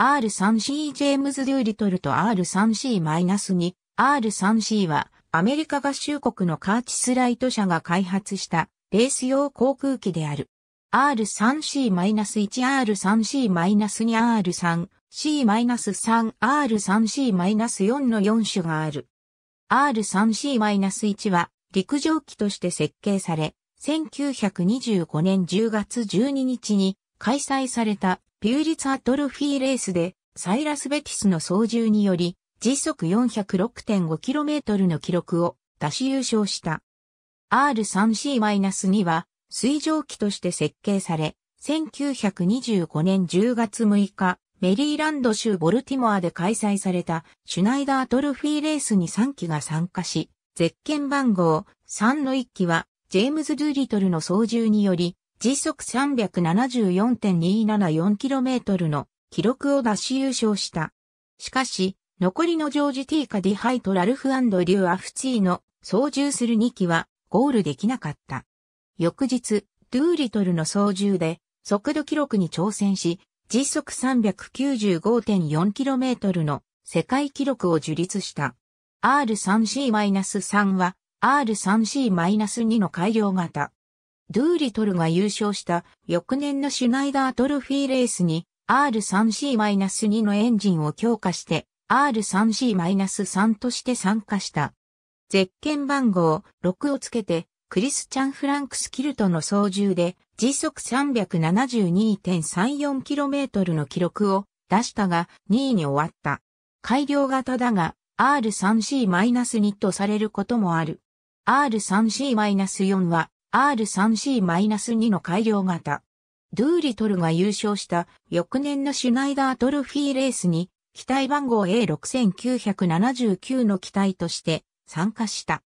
R3C ジェームズ・デューリトルと R3C-2。R3C はアメリカ合衆国のカーチスライト社が開発したレース用航空機である。R3C-1、R3C-2、R3C-3、R3C-4 の4種がある。R3C-1 は陸上機として設計され、1925年10月12日に開催されたピューリツアトロフィーレースでサイラス・ベティスの操縦により時速 406.5km の記録を出し優勝した。R3C-2 は水蒸気として設計され、1925年10月6日、メリーランド州ボルティモアで開催されたシュナイダートロフィーレースに3機が参加し、ゼッケン番号3の1機はジェームズ・ドゥリトルの操縦により時速 374.274km の記録を出し優勝した。しかし、残りのジョージ・ティーカ・ディハイト・ラルフ・リュー・アフツィーの操縦する2機はゴールできなかった。翌日、ドゥーリトルの操縦で速度記録に挑戦し、時速 395.4km の世界記録を樹立した。R3C-3 は R3C-2 の改良型。ドゥーリトルが優勝した翌年のシュナイダートルフィーレースに R3C-2 のエンジンを強化して R3C-3 として参加した。ゼッケン番号6をつけてクリスチャン・フランクス・キルトの操縦で時速 372.34km の記録を出したが2位に終わった。改良型だが R3C-2 とされることもある。R3C-4 は R3C-2 の改良型。ドゥーリトルが優勝した翌年のシュナイダートロフィーレースに機体番号 A6979 の機体として参加した。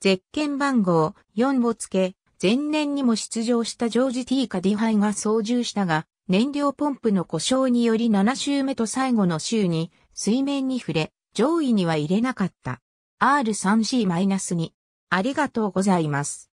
ゼッケン番号4を付け、前年にも出場したジョージ・ティーカディハイが操縦したが、燃料ポンプの故障により7周目と最後の週に水面に触れ、上位には入れなかった。R3C-2 ありがとうございます。